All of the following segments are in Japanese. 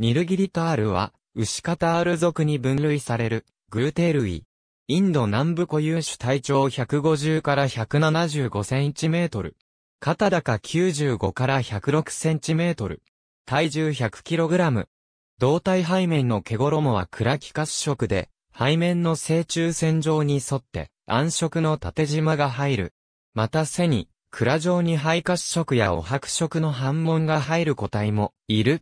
ニルギリタールは、牛シカタール族に分類される、グ偶テ類。インド南部固有種体長150から175センチメートル。肩高95から106センチメートル。体重100キログラム。胴体背面の毛衣は暗き褐色で、背面の正中線上に沿って暗色の縦縞が入る。また背に、蔵状に肺褐色やお白色の反紋が入る個体もいる。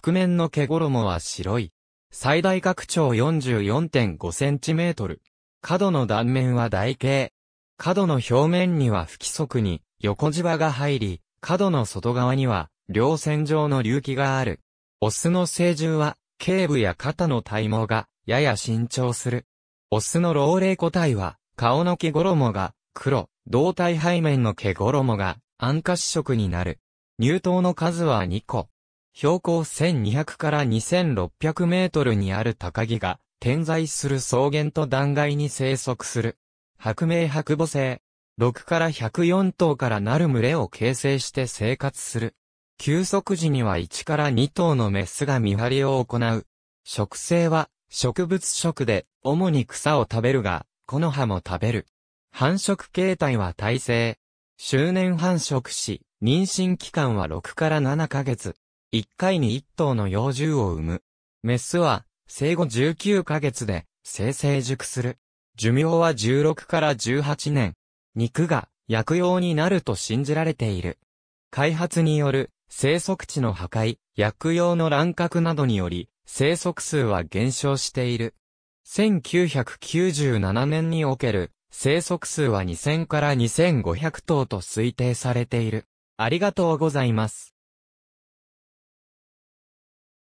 覆面の毛衣は白い。最大角長 44.5cm。角の断面は台形。角の表面には不規則に横じわが入り、角の外側には両線状の隆起がある。オスの成獣は、頸部や肩の体毛がやや伸長する。オスの老齢個体は、顔の毛衣が黒、胴体背面の毛衣が暗褐色になる。乳頭の数は2個。標高1200から2600メートルにある高木が、点在する草原と断崖に生息する。白名白母星。6から104頭からなる群れを形成して生活する。休息時には1から2頭のメスが見張りを行う。植生は植物食で主に草を食べるが、木の葉も食べる。繁殖形態は耐性。周年繁殖し、妊娠期間は6から7ヶ月。1回に1頭の幼獣を産む。メスは、生後19ヶ月で、生成熟する。寿命は16から18年。肉が、薬用になると信じられている。開発による、生息地の破壊、薬用の乱獲などにより、生息数は減少している。1997年における、生息数は2000から2500頭と推定されている。ありがとうございます。